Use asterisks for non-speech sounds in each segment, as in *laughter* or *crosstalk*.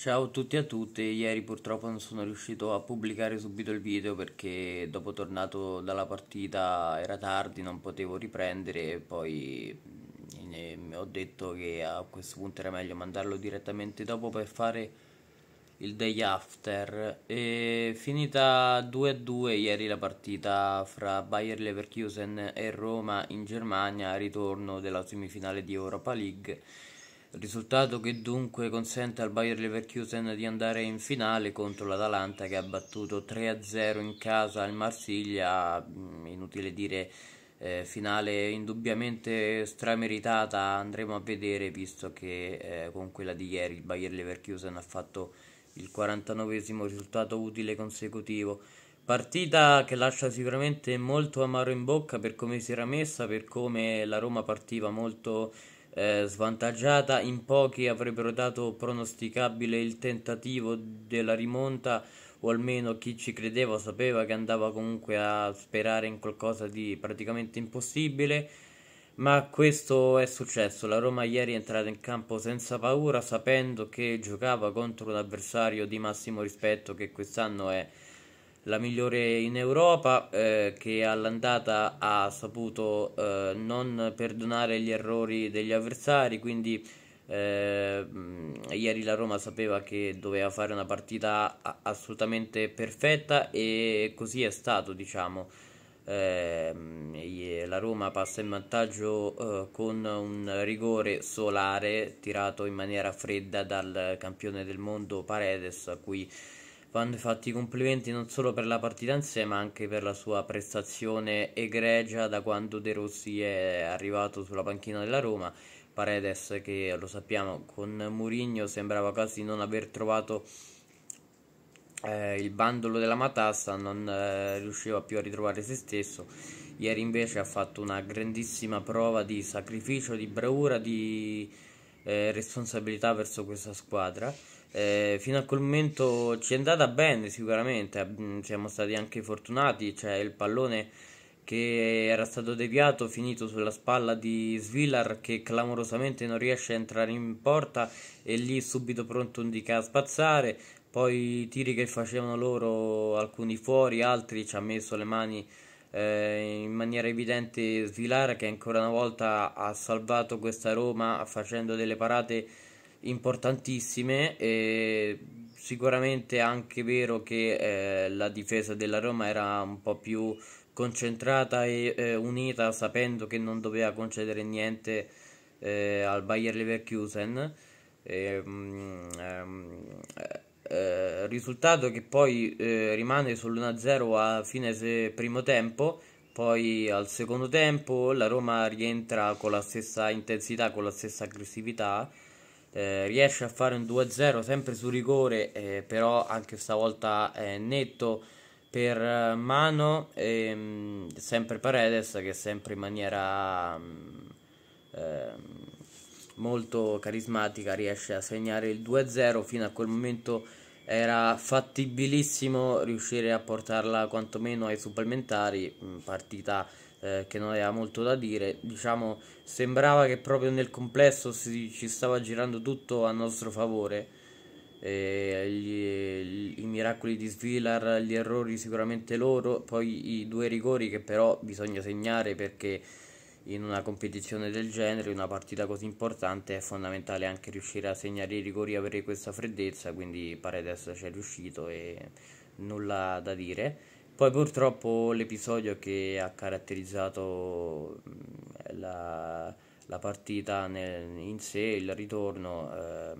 Ciao a tutti e a tutte, ieri purtroppo non sono riuscito a pubblicare subito il video perché dopo tornato dalla partita era tardi, non potevo riprendere e poi mm, ho detto che a questo punto era meglio mandarlo direttamente dopo per fare il day after. E finita 2-2 ieri la partita fra Bayer Leverkusen e Roma in Germania, ritorno della semifinale di Europa League risultato che dunque consente al Bayer Leverkusen di andare in finale contro l'Atalanta che ha battuto 3-0 in casa il Marsiglia, mm, inutile dire eh, finale indubbiamente strameritata, andremo a vedere visto che eh, con quella di ieri il Bayer Leverkusen ha fatto il 49 risultato utile consecutivo. Partita che lascia sicuramente molto amaro in bocca per come si era messa, per come la Roma partiva molto eh, svantaggiata, in pochi avrebbero dato pronosticabile il tentativo della rimonta o almeno chi ci credeva sapeva che andava comunque a sperare in qualcosa di praticamente impossibile. Ma questo è successo, la Roma ieri è entrata in campo senza paura, sapendo che giocava contro un avversario di massimo rispetto che quest'anno è la migliore in Europa eh, che all'andata ha saputo eh, non perdonare gli errori degli avversari, quindi eh, ieri la Roma sapeva che doveva fare una partita assolutamente perfetta e così è stato, diciamo. Ehm, la Roma passa in vantaggio eh, con un rigore solare tirato in maniera fredda dal campione del mondo Paredes a cui vanno fatti i complimenti non solo per la partita in sé, ma anche per la sua prestazione egregia da quando De Rossi è arrivato sulla panchina della Roma. Paredes, che lo sappiamo, con Mourinho sembrava quasi non aver trovato eh, il bandolo della matassa, non eh, riusciva più a ritrovare se stesso. Ieri invece ha fatto una grandissima prova di sacrificio, di bravura, di eh, responsabilità verso questa squadra eh, fino a quel momento ci è andata bene sicuramente, mm, siamo stati anche fortunati, cioè il pallone che era stato deviato finito sulla spalla di Svillar che clamorosamente non riesce a entrare in porta e lì subito pronto un dica a spazzare, poi i tiri che facevano loro, alcuni fuori, altri ci ha messo le mani eh, in maniera evidente Svillar che ancora una volta ha salvato questa Roma facendo delle parate importantissime e sicuramente anche vero che eh, la difesa della Roma era un po' più concentrata e eh, unita sapendo che non doveva concedere niente eh, al Bayer Leverkusen ehm, ehm, eh, risultato che poi eh, rimane sull'1-0 a fine primo tempo poi al secondo tempo la Roma rientra con la stessa intensità con la stessa aggressività eh, riesce a fare un 2-0 sempre su rigore, eh, però anche stavolta è netto per eh, mano, ehm, sempre Paredes che sempre in maniera mm, ehm, molto carismatica riesce a segnare il 2-0 fino a quel momento era fattibilissimo riuscire a portarla quantomeno ai supplementari mm, partita eh, che non aveva molto da dire. Diciamo, sembrava che proprio nel complesso si, ci stava girando tutto a nostro favore. Eh, gli, gli, I miracoli di Svilar, gli errori sicuramente loro, poi i due rigori che però bisogna segnare perché in una competizione del genere, in una partita così importante, è fondamentale anche riuscire a segnare i rigori e avere questa freddezza, quindi pare adesso ci è riuscito e nulla da dire. Poi purtroppo l'episodio che ha caratterizzato la, la partita nel, in sé, il ritorno, eh,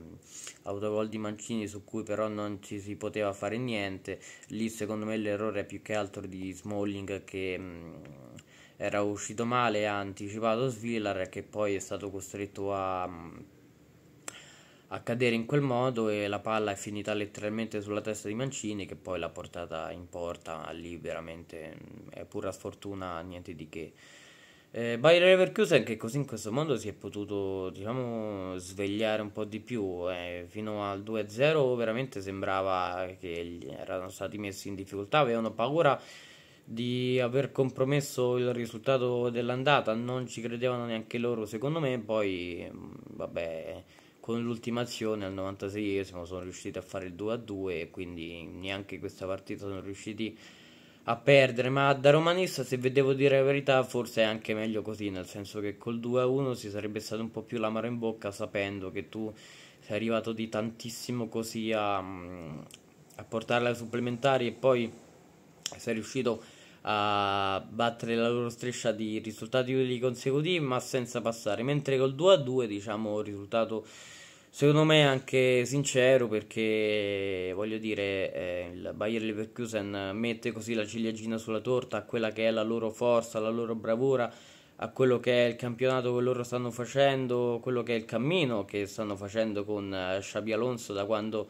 autogol di Mancini su cui però non ci si poteva fare niente, lì secondo me l'errore è più che altro di Smalling che... Mh, era uscito male, ha anticipato Svillar che poi è stato costretto a mh, a cadere in quel modo e la palla è finita letteralmente sulla testa di Mancini che poi l'ha portata in porta lì veramente mm, è pura sfortuna, niente di che. Eh, Bayer Leverkusen che così in questo mondo si è potuto diciamo, svegliare un po' di più, eh. fino al 2-0 veramente sembrava che erano stati messi in difficoltà, avevano paura di aver compromesso il risultato dell'andata, non ci credevano neanche loro secondo me, poi mm, vabbè con l'ultima azione al 96esimo sono riusciti a fare il 2-2 a e quindi neanche questa partita sono riusciti a perdere, ma da romanista se vi devo dire la verità forse è anche meglio così, nel senso che col 2-1 a si sarebbe stato un po' più l'amaro in bocca sapendo che tu sei arrivato di tantissimo così a, a portarla ai supplementari e poi sei riuscito a battere la loro striscia di risultati consecutivi ma senza passare, mentre col 2-2 a diciamo il risultato Secondo me è anche sincero perché voglio dire, eh, il Bayer Leverkusen mette così la ciliegina sulla torta a quella che è la loro forza, la loro bravura, a quello che è il campionato che loro stanno facendo, quello che è il cammino che stanno facendo con eh, Xabi Alonso da quando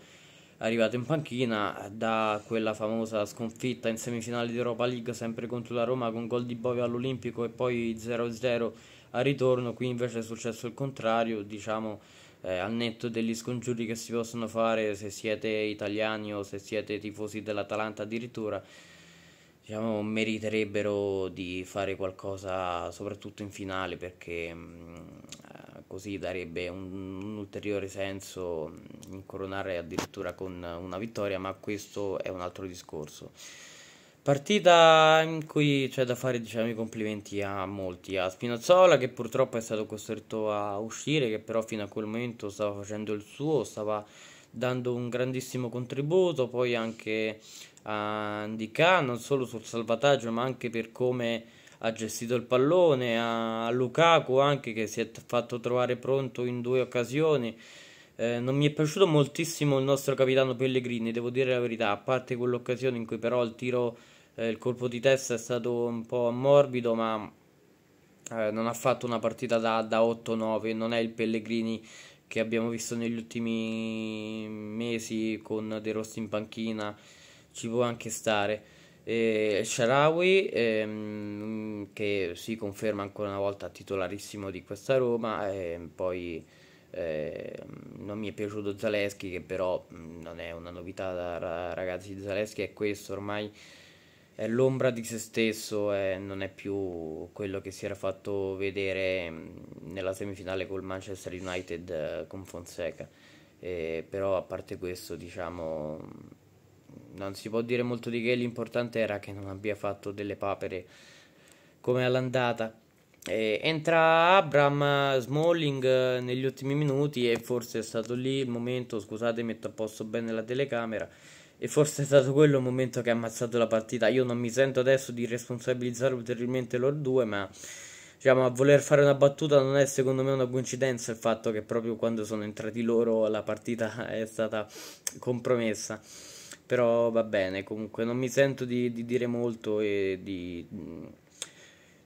è arrivato in panchina, da quella famosa sconfitta in semifinale di Europa League sempre contro la Roma con gol di Bove all'Olimpico e poi 0-0 al ritorno, qui invece è successo il contrario, diciamo eh, al netto degli scongiuri che si possono fare se siete italiani o se siete tifosi dell'Atalanta addirittura, diciamo, meriterebbero di fare qualcosa soprattutto in finale perché mh, mm, così darebbe un, un ulteriore senso mm, incoronare addirittura con una vittoria, ma questo è un altro discorso. Partita in cui c'è da fare diciamo, i complimenti a molti, a Spinazzola che purtroppo è stato costretto a uscire, che però fino a quel momento stava facendo il suo, stava dando un grandissimo contributo, poi anche a Ndika, non solo sul salvataggio ma anche per come ha gestito il pallone, a Lukaku anche che si è fatto trovare pronto in due occasioni. Eh, non mi è piaciuto moltissimo il nostro capitano Pellegrini, devo dire la verità, a parte quell'occasione in cui però il tiro eh, il colpo di testa è stato un po' morbido, ma eh, non ha fatto una partita da, da 8-9, non è il Pellegrini che abbiamo visto negli ultimi mesi con De Rossi in panchina, ci può anche stare. E Sharawi ehm, che si conferma ancora una volta titolarissimo di questa Roma e ehm, poi eh, non mi è piaciuto Zaleschi che però non è una novità ragazzi Zaleschi è questo ormai è l'ombra di se stesso e non è più quello che si era fatto vedere mm, nella semifinale col Manchester United eh, con Fonseca. E però a parte questo, diciamo, mm, non si può dire molto di che, l'importante era che non abbia fatto delle papere come all'andata. E entra Abram Smalling eh, negli ultimi minuti e forse è stato lì il momento, scusate metto a posto bene la telecamera, e forse è stato quello il momento che ha ammazzato la partita. Io non mi sento adesso di responsabilizzare ulteriormente loro due, ma diciamo, a voler fare una battuta non è secondo me una coincidenza il fatto che proprio quando sono entrati loro la partita *laughs* è stata compromessa. Però va bene, comunque non mi sento di, di dire molto e di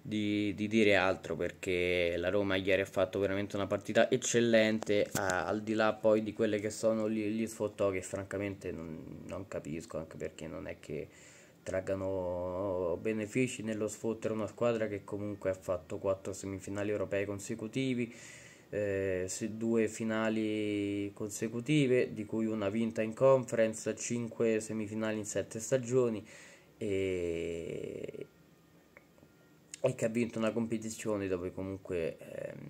di, di, dire altro perché la Roma ieri ha fatto veramente una partita eccellente, ah, al di là poi di quelle che sono gli, gli sfottò che francamente non, non, capisco, anche perché non è che traggano benefici nello sfottere una squadra che comunque ha fatto quattro semifinali europee consecutivi, eh, due finali consecutive, di cui una vinta in conference, 5 semifinali in 7 stagioni. E, e che ha vinto una competizione dove comunque ehm,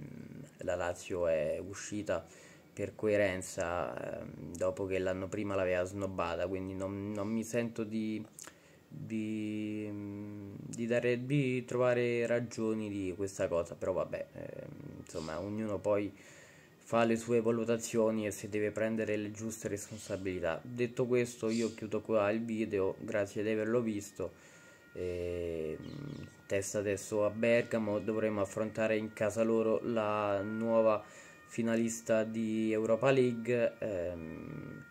la Lazio è uscita per coerenza ehm, dopo che l'anno prima l'aveva snobbata, quindi non, non mi sento di, di, di, dare, di, trovare ragioni di questa cosa, però vabbè, ehm, insomma ognuno poi fa le sue valutazioni e se deve prendere le giuste responsabilità. Detto questo io chiudo qua il video, grazie di averlo visto eh, testa adesso a Bergamo dovremo affrontare in casa loro la nuova finalista di Europa League ehm,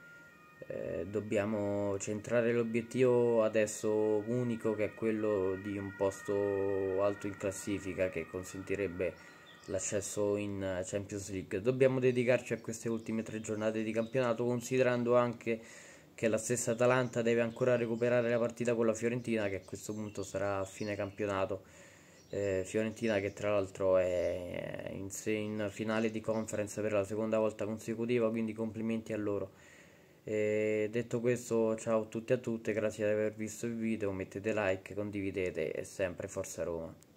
eh, dobbiamo centrare l'obiettivo adesso unico che è quello di un posto alto in classifica che consentirebbe l'accesso in Champions League dobbiamo dedicarci a queste ultime tre giornate di campionato considerando anche che la stessa Atalanta deve ancora recuperare la partita con la Fiorentina che a questo punto sarà a fine campionato. Eh, Fiorentina che tra l'altro è eh, in, in, finale di conference per la seconda volta consecutiva, quindi complimenti a loro. Eh, detto questo, ciao a tutti e a tutte, grazie di aver visto il video, mettete like, condividete e sempre Forza Roma.